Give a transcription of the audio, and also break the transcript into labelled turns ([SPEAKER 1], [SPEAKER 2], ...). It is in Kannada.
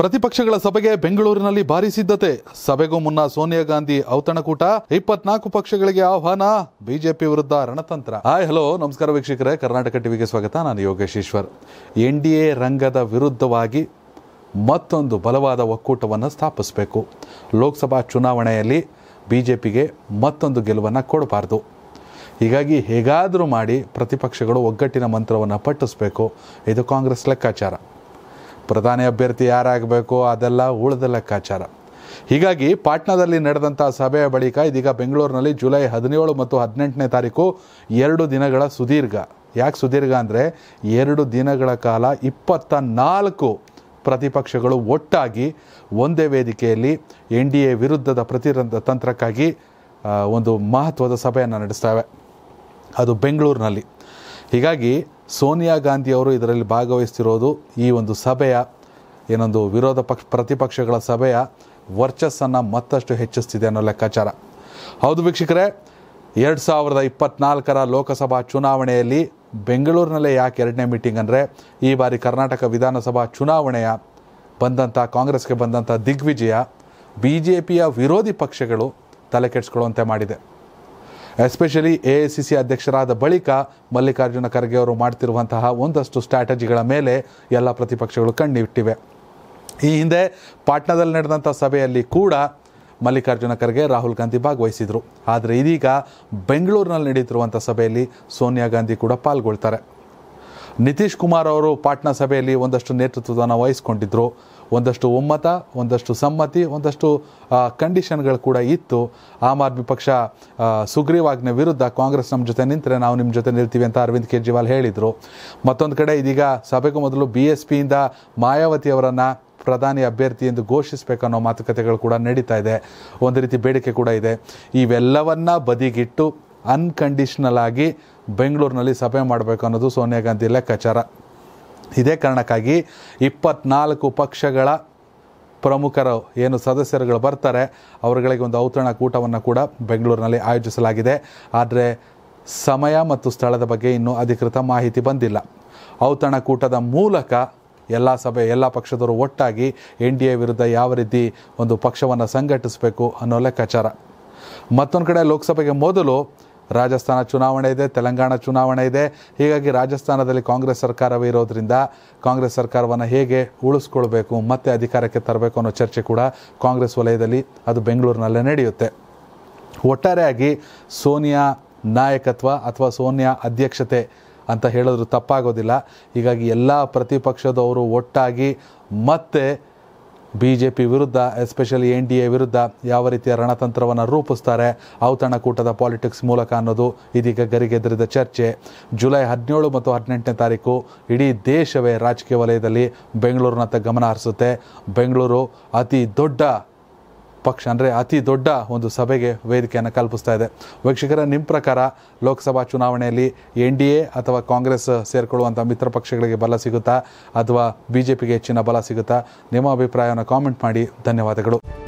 [SPEAKER 1] ಪ್ರತಿಪಕ್ಷಗಳ ಸಭೆಗೆ ಬೆಂಗಳೂರಿನಲ್ಲಿ ಭಾರಿ ಸಿದ್ಧತೆ ಸಭೆಗೂ ಮುನ್ನ ಸೋನಿಯಾ ಗಾಂಧಿ ಔತಣಕೂಟ ಇಪ್ಪತ್ನಾಲ್ಕು ಪಕ್ಷಗಳಿಗೆ ಆಹ್ವಾನ ಬಿಜೆಪಿ ವಿರುದ್ಧ ರಣತಂತ್ರ ಹಾಯ್ ಹಲೋ ನಮಸ್ಕಾರ ವೀಕ್ಷಕರೇ ಕರ್ನಾಟಕ ಟಿವಿಗೆ ಸ್ವಾಗತ ನಾನು Yogesh Eshwar N D A ರಂಗದ ವಿರುದ್ಧವಾಗಿ ಮತ್ತೊಂದು ಬಲವಾದ ಒಕ್ಕೂಟವನ್ನು ಸ್ಥಾಪಿಸಬೇಕು ಲೋಕಸಭಾ ಚುನಾವಣೆಯಲ್ಲಿ ಬಿ ಜೆ ಪಿಗೆ ಮತ್ತೊಂದು ಗೆಲುವನ್ನು ಕೊಡಬಾರ್ದು ಹೀಗಾಗಿ ಹೇಗಾದರೂ ಮಾಡಿ ಪ್ರತಿಪಕ್ಷಗಳು ಒಗ್ಗಟ್ಟಿನ ಮಂತ್ರವನ್ನು ಪಟ್ಟಿಸಬೇಕು ಇದು ಕಾಂಗ್ರೆಸ್ ಲೆಕ್ಕಾಚಾರ ಪ್ರಧಾನಿ ಅಭ್ಯರ್ಥಿ ಯಾರಾಗಬೇಕು ಅದೆಲ್ಲ ಉಳಿದ ಲೆಕ್ಕಾಚಾರ ಹೀಗಾಗಿ ಪಾಟ್ನಾದಲ್ಲಿ ನಡೆದಂಥ ಸಭೆಯ ಬಳಿಕ ಇದೀಗ ಬೆಂಗಳೂರಿನಲ್ಲಿ ಜುಲೈ ಹದಿನೇಳು ಮತ್ತು ಹದಿನೆಂಟನೇ ತಾರೀಕು ಎರಡು ದಿನಗಳ ಸುದೀರ್ಘ ಯಾಕೆ ಸುದೀರ್ಘ ಅಂದರೆ ಎರಡು ದಿನಗಳ ಕಾಲ ಇಪ್ಪತ್ತ ನಾಲ್ಕು ಪ್ರತಿಪಕ್ಷಗಳು ಒಟ್ಟಾಗಿ ಒಂದೇ ವೇದಿಕೆಯಲ್ಲಿ ಎನ್ ಡಿ ಎ ವಿರುದ್ಧದ ಪ್ರತಿರಂಧ ತಂತ್ರಕ್ಕಾಗಿ ಒಂದು ಮಹತ್ವದ ಸಭೆಯನ್ನು ನಡೆಸ್ತವೆ ಅದು ಬೆಂಗಳೂರಿನಲ್ಲಿ ಹೀಗಾಗಿ ಸೋನಿಯಾ ಗಾಂಧಿಯವರು ಇದರಲ್ಲಿ ಭಾಗವಹಿಸ್ತಿರೋದು ಈ ಒಂದು ಸಭೆಯ ಏನೊಂದು ವಿರೋಧ ಪಕ್ಷ ಪ್ರತಿಪಕ್ಷಗಳ ಸಭೆಯ ವರ್ಚಸ್ಸನ್ನು ಮತ್ತಷ್ಟು ಹೆಚ್ಚಿಸ್ತಿದೆ ಅನ್ನೋ ಲೆಕ್ಕಾಚಾರ ಹೌದು ವೀಕ್ಷಕರೇ ಎರಡು ಸಾವಿರದ ಇಪ್ಪತ್ನಾಲ್ಕರ ಲೋಕಸಭಾ ಚುನಾವಣೆಯಲ್ಲಿ ಬೆಂಗಳೂರಿನಲ್ಲೇ ಯಾಕೆ ಎರಡನೇ ಮೀಟಿಂಗ್ ಅಂದರೆ ಈ ಬಾರಿ ಕರ್ನಾಟಕ ವಿಧಾನಸಭಾ ಚುನಾವಣೆಯ ಬಂದಂಥ ಕಾಂಗ್ರೆಸ್ಗೆ ಬಂದಂಥ ದಿಗ್ವಿಜಯ ಬಿ ಜೆ ಪಿಯ ವಿರೋಧಿ ಪಕ್ಷಗಳು ತಲೆ ಕೆಡಿಸ್ಕೊಳ್ಳುವಂತೆ ಮಾಡಿದೆ especially A I C C ಅಧ್ಯಕ್ಷರಾದ ಬಳಿಕ ಮಲ್ಲಿಕಾರ್ಜುನ ಖರ್ಗೆ ಅವರು ಮಾಡ್ತಿರುವಂತಹ ಒಂದಷ್ಟು ಸ್ಟ್ರಾಟಜಿಗಳ ಮೇಲೆ ಎಲ್ಲ ಪ್ರತಿಪಕ್ಷಗಳು ಕಣ್ಣಿಟ್ಟಿವೆ ಈ ಹಿಂದೆ ಪಾಟ್ನಾದಲ್ಲಿ ನಡೆದಂಥ ಸಭೆಯಲ್ಲಿ ಕೂಡ ಮಲ್ಲಿಕಾರ್ಜುನ ಖರ್ಗೆ ರಾಹುಲ್ ಗಾಂಧಿ ಭಾಗವಹಿಸಿದರು ಆದರೆ ಇದೀಗ ಬೆಂಗಳೂರಿನಲ್ಲಿ ನಡೀತಿರುವಂಥ ಸಭೆಯಲ್ಲಿ ಸೋನಿಯಾ ಗಾಂಧಿ ಕೂಡ ಪಾಲ್ಗೊಳ್ತಾರೆ ನಿತೀಶ್ ಕುಮಾರ್ ಅವರು ಪಾಟ್ನಾ ಸಭೆಯಲ್ಲಿ ಒಂದಷ್ಟು ನೇತೃತ್ವವನ್ನು ವಹಿಸ್ಕೊಂಡಿದ್ದರು ಒಂದಷ್ಟು ಒಮ್ಮತ ಒಂದಷ್ಟು ಸಮ್ಮತಿ ಒಂದಷ್ಟು ಕಂಡೀಷನ್ಗಳು ಕೂಡ ಇತ್ತು ಆಮ್ ಆದ್ಮಿ ಪಕ್ಷ ಸುಗ್ರೀವಾಜ್ಞೆ ವಿರುದ್ಧ ಕಾಂಗ್ರೆಸ್ ನಮ್ಮ ಜೊತೆ ನಿಂತರೆ ನಾವು ನಿಮ್ಮ ಜೊತೆ ನಿಲ್ತೀವಿ ಅಂತ ಅರವಿಂದ್ ಕೇಜ್ರಿವಾಲ್ ಹೇಳಿದರು ಮತ್ತೊಂದು ಕಡೆ ಇದೀಗ ಸಭೆಗೂ ಮೊದಲು ಬಿ ಎಸ್ ಪಿಯಿಂದ ಮಾಯಾವತಿ ಅವರನ್ನು ಪ್ರಧಾನಿ ಅಭ್ಯರ್ಥಿ ಎಂದು ಘೋಷಿಸಬೇಕನ್ನೋ ಮಾತುಕತೆಗಳು ಕೂಡ ನಡೀತಾ ಇದೆ ಒಂದು ರೀತಿ ಬೇಡಿಕೆ ಕೂಡ ಇದೆ ಇವೆಲ್ಲವನ್ನ ಬದಿಗಿಟ್ಟು ಅನ್ಕಂಡೀಷ್ನಲ್ ಆಗಿ ಬೆಂಗಳೂರಿನಲ್ಲಿ ಸಭೆ ಮಾಡಬೇಕು ಅನ್ನೋದು ಸೋನಿಯಾ ಗಾಂಧಿ ಲೆಕ್ಕಾಚಾರ ಇದೇ ಕಾರಣಕ್ಕಾಗಿ ಇಪ್ಪತ್ನಾಲ್ಕು ಪಕ್ಷಗಳ ಪ್ರಮುಖರು ಏನು ಸದಸ್ಯರುಗಳು ಬರ್ತಾರೆ ಅವರುಗಳಿಗೆ ಒಂದು ಔತಣಕೂಟವನ್ನು ಕೂಡ ಬೆಂಗಳೂರಿನಲ್ಲಿ ಆಯೋಜಿಸಲಾಗಿದೆ ಆದರೆ ಸಮಯ ಮತ್ತು ಸ್ಥಳದ ಬಗ್ಗೆ ಇನ್ನೂ ಅಧಿಕೃತ ಮಾಹಿತಿ ಬಂದಿಲ್ಲ ಔತಣಕೂಟದ ಮೂಲಕ ಎಲ್ಲ ಸಭೆ ಎಲ್ಲ ಪಕ್ಷದವರು ಒಟ್ಟಾಗಿ ಎನ್ ಡಿ ಎ ವಿರುದ್ಧ ಯಾವ ರೀತಿ ಒಂದು ಪಕ್ಷವನ್ನು ಸಂಘಟಿಸಬೇಕು ಅನ್ನೋ ಲೆಕ್ಕಾಚಾರ ಮತ್ತೊಂದು ಕಡೆ ಲೋಕಸಭೆಗೆ ಮೊದಲು ರಾಜಸ್ಥಾನ ಚುನಾವಣೆ ಇದೆ ತೆಲಂಗಾಣ ಚುನಾವಣೆ ಇದೆ ಹೀಗಾಗಿ ರಾಜಸ್ಥಾನದಲ್ಲಿ ಕಾಂಗ್ರೆಸ್ ಸರ್ಕಾರವೇ ಇರೋದ್ರಿಂದ ಕಾಂಗ್ರೆಸ್ ಸರ್ಕಾರವನ್ನು ಹೇಗೆ ಉಳಿಸ್ಕೊಳ್ಬೇಕು ಮತ್ತೆ ಅಧಿಕಾರಕ್ಕೆ ತರಬೇಕು ಅನ್ನೋ ಚರ್ಚೆ ಕೂಡ ಕಾಂಗ್ರೆಸ್ ವಲಯದಲ್ಲಿ ಅದು ಬೆಂಗಳೂರಿನಲ್ಲೇ ನಡೆಯುತ್ತೆ ಒಟ್ಟಾರೆಯಾಗಿ ಸೋನಿಯಾ ನಾಯಕತ್ವ ಅಥವಾ ಸೋನಿಯಾ ಅಧ್ಯಕ್ಷತೆ ಅಂತ ಹೇಳಿದ್ರು ತಪ್ಪಾಗೋದಿಲ್ಲ ಹೀಗಾಗಿ ಎಲ್ಲ ಪ್ರತಿಪಕ್ಷದವರು ಒಟ್ಟಾಗಿ ಮತ್ತೆ ಬಿ ಜೆ ಪಿ ವಿರುದ್ಧ ಎಸ್ಪೆಷಲಿ ಎನ್ ಡಿ ಎ ವಿರುದ್ಧ ಯಾವ ರೀತಿಯ ರಣತಂತ್ರವನ್ನು ರೂಪಿಸ್ತಾರೆ ಔತಣಕೂಟದ ಪಾಲಿಟಿಕ್ಸ್ ಮೂಲಕ ಅನ್ನೋದು ಇದೀಗ ಗರಿಗೆದರಿದ ಚರ್ಚೆ ಜುಲೈ ಹದಿನೇಳು ಮತ್ತು ಹದಿನೆಂಟನೇ ತಾರೀಕು ಇಡೀ ದೇಶವೇ ರಾಜಕೀಯ ವಲಯದಲ್ಲಿ ಬೆಂಗಳೂರಿನತ್ತ ಗಮನ ಹರಿಸುತ್ತೆ ಬೆಂಗಳೂರು ಅತಿ ದೊಡ್ಡ ಪಕ್ಷ ಅಂದರೆ ಅತಿ ದೊಡ್ಡ ಒಂದು ಸಭೆಗೆ ವೇದಿಕೆಯನ್ನು ಕಲ್ಪಿಸ್ತಾ ಇದೆ ವೀಕ್ಷಕರ ನಿಮ್ಮ ಪ್ರಕಾರ ಲೋಕಸಭಾ ಚುನಾವಣೆಯಲ್ಲಿ ಎನ್ ಡಿ ಎ ಅಥವಾ ಕಾಂಗ್ರೆಸ್ ಸೇರಿಕೊಳ್ಳುವಂಥ ಮಿತ್ರ ಪಕ್ಷಗಳಿಗೆ ಬಲ ಸಿಗುತ್ತಾ ಅಥವಾ ಬಿ ಜೆ ಪಿಗೆ ಹೆಚ್ಚಿನ ಬಲ ಸಿಗುತ್ತಾ ನಿಮ್ಮ ಅಭಿಪ್ರಾಯವನ್ನು ಕಾಮೆಂಟ್ ಮಾಡಿ ಧನ್ಯವಾದಗಳು